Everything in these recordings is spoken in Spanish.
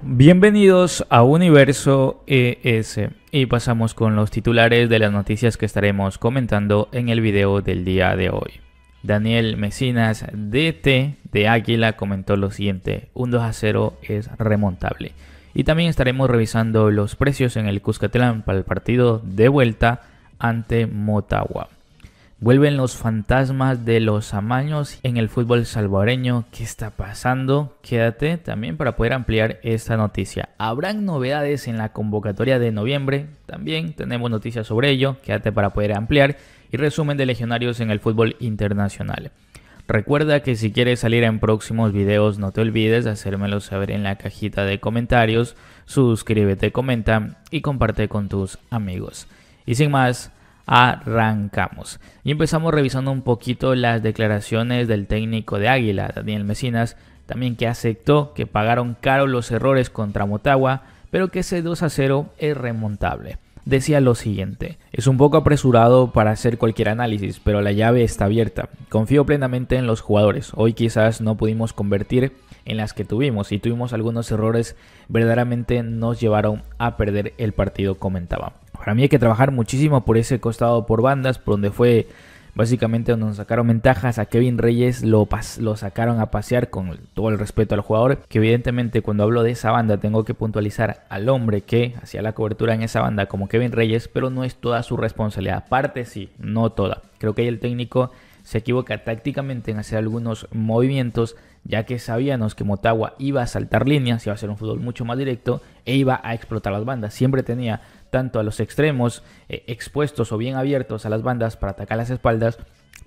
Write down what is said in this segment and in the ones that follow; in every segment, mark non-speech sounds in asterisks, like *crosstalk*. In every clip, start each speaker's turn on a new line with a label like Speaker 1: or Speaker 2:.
Speaker 1: Bienvenidos a Universo ES y pasamos con los titulares de las noticias que estaremos comentando en el video del día de hoy. Daniel Mesinas DT de Águila comentó lo siguiente, un 2 a 0 es remontable. Y también estaremos revisando los precios en el Cuscatlán para el partido de vuelta ante Motagua. Vuelven los fantasmas de los amaños en el fútbol salvadoreño. ¿Qué está pasando? Quédate también para poder ampliar esta noticia. Habrán novedades en la convocatoria de noviembre. También tenemos noticias sobre ello. Quédate para poder ampliar. Y resumen de legionarios en el fútbol internacional. Recuerda que si quieres salir en próximos videos no te olvides de hacérmelo saber en la cajita de comentarios. Suscríbete, comenta y comparte con tus amigos. Y sin más arrancamos. Y empezamos revisando un poquito las declaraciones del técnico de Águila, Daniel Mecinas también que aceptó que pagaron caro los errores contra Motagua, pero que ese 2 a 0 es remontable. Decía lo siguiente, es un poco apresurado para hacer cualquier análisis, pero la llave está abierta. Confío plenamente en los jugadores. Hoy quizás no pudimos convertir en las que tuvimos y tuvimos algunos errores verdaderamente nos llevaron a perder el partido, comentaba para mí hay que trabajar muchísimo por ese costado por bandas, por donde fue básicamente donde nos sacaron ventajas. A Kevin Reyes lo, lo sacaron a pasear con todo el respeto al jugador, que evidentemente cuando hablo de esa banda tengo que puntualizar al hombre que hacía la cobertura en esa banda como Kevin Reyes, pero no es toda su responsabilidad. Parte sí, no toda. Creo que ahí el técnico se equivoca tácticamente en hacer algunos movimientos, ya que sabíamos que Motagua iba a saltar líneas, iba a hacer un fútbol mucho más directo e iba a explotar las bandas. Siempre tenía tanto a los extremos eh, expuestos o bien abiertos a las bandas para atacar las espaldas,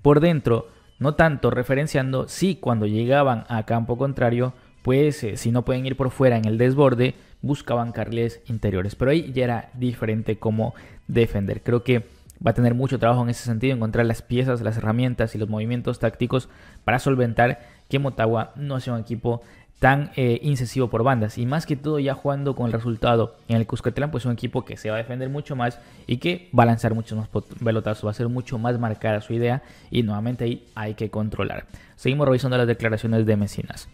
Speaker 1: por dentro, no tanto referenciando, si cuando llegaban a campo contrario, pues eh, si no pueden ir por fuera en el desborde, buscaban carriles interiores. Pero ahí ya era diferente como defender. Creo que va a tener mucho trabajo en ese sentido, encontrar las piezas, las herramientas y los movimientos tácticos para solventar que Motagua no sea un equipo tan eh, incisivo por bandas y más que todo ya jugando con el resultado en el Cuscatlán pues un equipo que se va a defender mucho más y que va a lanzar mucho más pelotazos, va a ser mucho más marcada su idea y nuevamente ahí hay que controlar. Seguimos revisando las declaraciones de Mesinas.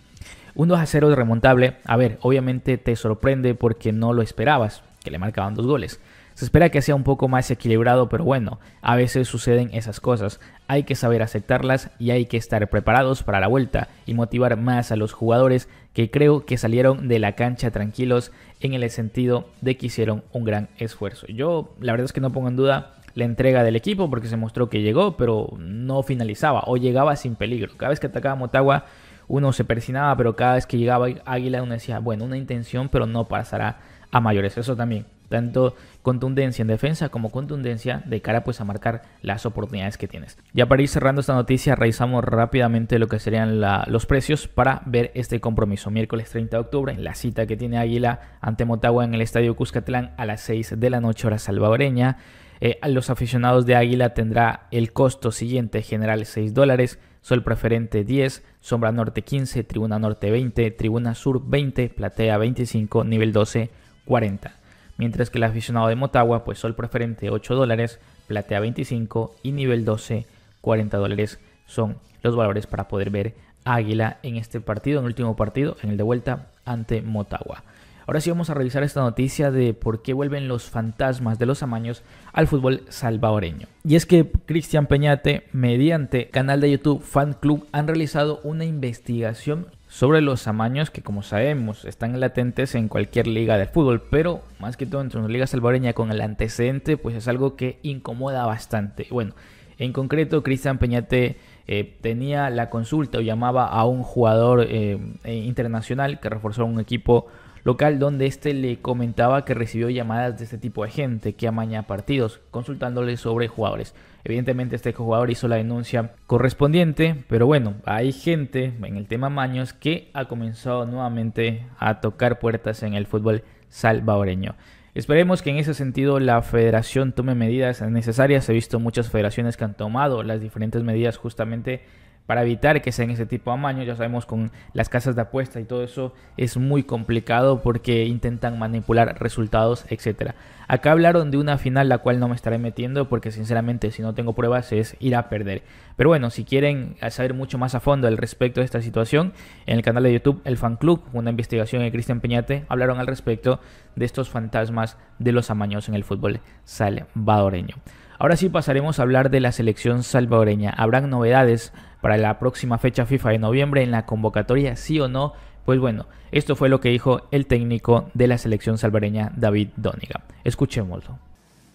Speaker 1: Un 2 a 0 remontable, a ver, obviamente te sorprende porque no lo esperabas, que le marcaban dos goles. Se espera que sea un poco más equilibrado, pero bueno, a veces suceden esas cosas. Hay que saber aceptarlas y hay que estar preparados para la vuelta y motivar más a los jugadores que creo que salieron de la cancha tranquilos en el sentido de que hicieron un gran esfuerzo. Yo la verdad es que no pongo en duda la entrega del equipo porque se mostró que llegó, pero no finalizaba o llegaba sin peligro. Cada vez que atacaba Motagua uno se persinaba, pero cada vez que llegaba Águila uno decía, bueno, una intención, pero no pasará a mayores. Eso también tanto contundencia en defensa como contundencia de cara pues a marcar las oportunidades que tienes. Ya para ir cerrando esta noticia, revisamos rápidamente lo que serían los precios para ver este compromiso. Miércoles 30 de octubre, en la cita que tiene Águila ante Motagua en el Estadio Cuscatlán a las 6 de la noche hora salvadoreña. Eh, a los aficionados de Águila tendrá el costo siguiente, general 6 dólares, Sol Preferente 10, Sombra Norte 15, Tribuna Norte 20, Tribuna Sur 20, Platea 25, nivel 12, 40 mientras que el aficionado de Motagua, pues sol preferente 8 dólares, platea 25 y nivel 12 40 dólares son los valores para poder ver Águila en este partido, en el último partido, en el de vuelta ante Motagua. Ahora sí vamos a revisar esta noticia de por qué vuelven los fantasmas de los amaños al fútbol salvadoreño. Y es que Cristian Peñate, mediante canal de YouTube Fan Club, han realizado una investigación sobre los amaños que como sabemos están latentes en cualquier liga de fútbol, pero más que todo entre una liga salvareña con el antecedente, pues es algo que incomoda bastante. Bueno, en concreto Cristian Peñate eh, tenía la consulta o llamaba a un jugador eh, internacional que reforzó un equipo local donde este le comentaba que recibió llamadas de este tipo de gente que amaña partidos, consultándole sobre jugadores. Evidentemente este jugador hizo la denuncia correspondiente, pero bueno, hay gente en el tema Maños que ha comenzado nuevamente a tocar puertas en el fútbol salvadoreño. Esperemos que en ese sentido la federación tome medidas necesarias. He visto muchas federaciones que han tomado las diferentes medidas justamente para evitar que sean ese tipo de amaños. Ya sabemos con las casas de apuesta y todo eso es muy complicado porque intentan manipular resultados, etc. Acá hablaron de una final la cual no me estaré metiendo porque sinceramente si no tengo pruebas es ir a perder. Pero bueno, si quieren saber mucho más a fondo al respecto de esta situación, en el canal de YouTube El Fan Club, una investigación de Cristian Peñate, hablaron al respecto de estos fantasmas de los amaños en el fútbol salvadoreño. Ahora sí pasaremos a hablar de la selección salvadoreña. ¿Habrán novedades para la próxima fecha FIFA de noviembre en la convocatoria, sí o no? Pues bueno, esto fue lo que dijo el técnico de la selección salvadoreña, David Dóniga. Escuchémoslo.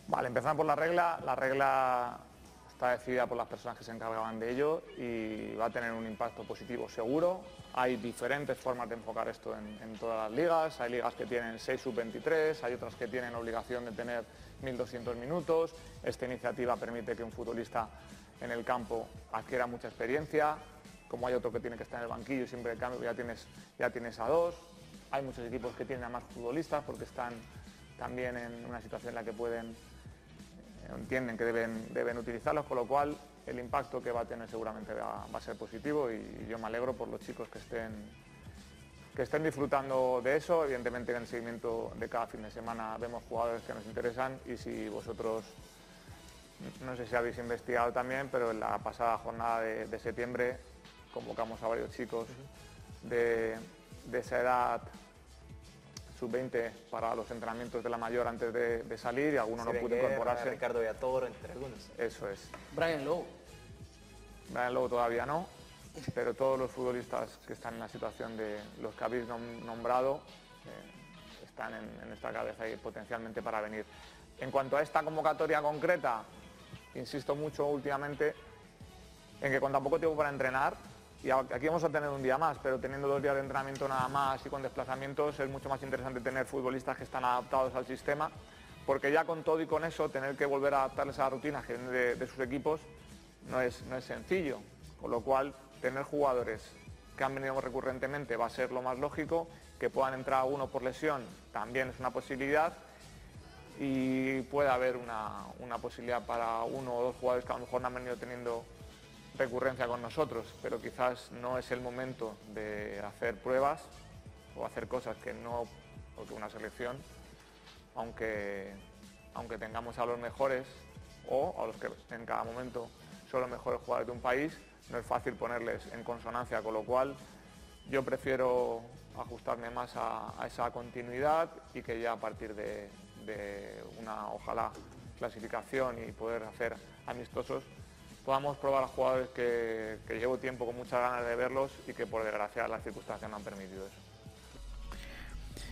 Speaker 2: Vale, empezamos por la regla. La regla está decidida por las personas que se encargaban de ello y va a tener un impacto positivo seguro. Hay diferentes formas de enfocar esto en, todas las ligas, hay ligas que tienen 6 sub-23, hay otras que tienen obligación de tener 1.200 minutos. Esta iniciativa permite que un futbolista en el campo adquiera mucha experiencia, como hay otro que tiene que estar en el banquillo y siempre cambio ya tienes, ya tienes a dos. Hay muchos equipos que tienen a más futbolistas porque están también en una situación en la que pueden entienden que deben, deben utilizarlos, con lo cual el impacto que va a tener seguramente va, a ser positivo y yo me alegro por los chicos que estén, que estén disfrutando de eso. Evidentemente en el seguimiento de cada fin de semana vemos jugadores que nos interesan y si vosotros, no sé si habéis investigado también, pero en la pasada jornada de, septiembre convocamos a varios chicos de esa edad sub-20 para los entrenamientos de la mayor antes de, salir y alguno no pudo incorporarse. Ricardo Villator, entre algunos. Eso es. Brian Lowe. Brian Lowe todavía no, pero todos los futbolistas que están en la situación de los que habéis nombrado eh, están en, en esta cabeza y potencialmente para venir. En cuanto a esta convocatoria concreta, insisto mucho últimamente en que con tan poco tiempo para entrenar, y aquí vamos a tener un día más, pero teniendo dos días de entrenamiento nada más y con desplazamientos es mucho más interesante tener futbolistas que están adaptados al sistema, porque ya con todo y con eso tener que volver a adaptarles a la rutina que de, sus equipos no es, no es sencillo, con lo cual tener jugadores que han venido recurrentemente va a ser lo más lógico, que puedan entrar uno por lesión también es una posibilidad y puede haber una, una posibilidad para uno o dos jugadores que a lo mejor no han venido teniendo recurrencia con nosotros, pero quizás no es el momento de hacer pruebas o hacer cosas que no, que una selección, aunque, aunque tengamos a los mejores o a los que en cada momento son los mejores jugadores de un país, no es fácil ponerles en consonancia, con lo cual yo prefiero ajustarme más a, esa continuidad y que ya a partir de una, ojalá, clasificación y poder hacer amistosos, podamos probar a jugadores que, llevo tiempo con muchas ganas de verlos y que por desgracia las circunstancias no han permitido eso.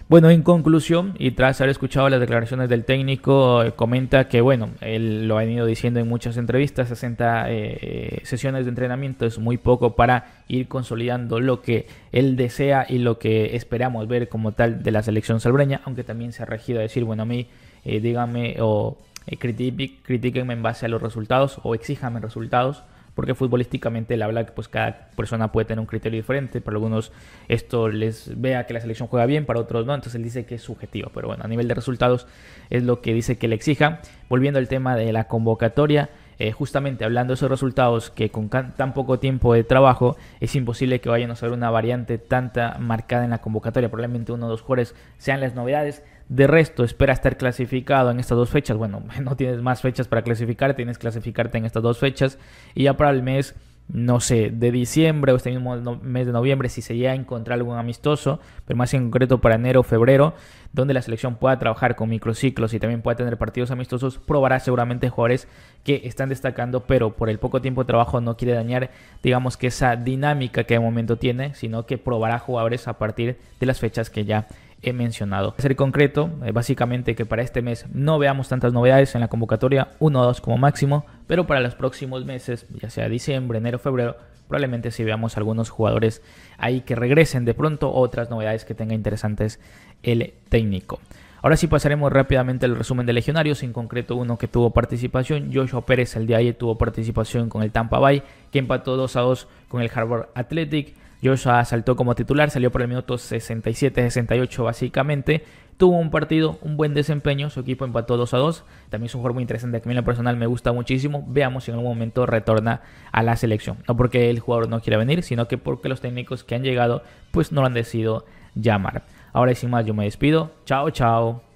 Speaker 1: Bueno, en conclusión, y tras haber escuchado las declaraciones del técnico, eh, comenta que, bueno, él lo ha venido diciendo en muchas entrevistas, 60 eh, sesiones de entrenamiento es muy poco para ir consolidando lo que él desea y lo que esperamos ver como tal de la selección salbreña, aunque también se ha regido a decir, bueno, a mí, eh, dígame o eh, en base a los resultados o exíjanme resultados, porque futbolísticamente la habla que pues cada persona puede tener un criterio diferente, para algunos esto les vea que la selección juega bien, para otros no, entonces él dice que es subjetivo, pero bueno, a nivel de resultados es lo que dice que le exija. Volviendo al tema de la convocatoria, eh, justamente hablando de esos resultados que con tan poco tiempo de trabajo es imposible que vayan a ser una variante tanta marcada en la convocatoria. Probablemente uno o dos jugadores sean las novedades. De resto, espera estar clasificado en estas dos fechas. Bueno, *laughs* no tienes más fechas para clasificar, tienes que clasificarte en estas dos fechas. Y ya para el mes, no sé, de diciembre o este mismo mes de noviembre, si se llega a encontrar algún amistoso, pero más en concreto para enero o febrero, donde la selección pueda trabajar con microciclos y también pueda tener partidos amistosos, probará seguramente jugadores que están destacando, pero por el poco tiempo de trabajo no quiere dañar, digamos que esa dinámica que de momento tiene, sino que probará jugadores a partir de las fechas que ya he mencionado. Ser concreto, eh, básicamente que para este mes no veamos tantas novedades en la convocatoria, 1 o 2 como máximo, pero para los próximos meses, ya sea diciembre, enero, febrero, probablemente si veamos algunos jugadores ahí que regresen de pronto, otras novedades que tenga interesantes el técnico. Ahora sí pasaremos rápidamente al resumen de legionarios, en concreto uno que tuvo participación, Joshua Pérez el día de ayer tuvo participación con el Tampa Bay, que empató 2 a 2 con el Harvard Athletic, Joshua saltó como titular, salió por el minuto 67-68 básicamente. Tuvo un partido, un buen desempeño, su equipo empató 2 a 2. También es un jugador muy interesante que a mí en lo personal me gusta muchísimo. Veamos si en algún momento retorna a la selección. No porque el jugador no quiera venir, sino que porque los técnicos que han llegado pues no lo han decidido llamar. Ahora sin más yo me despido. Chao, chao.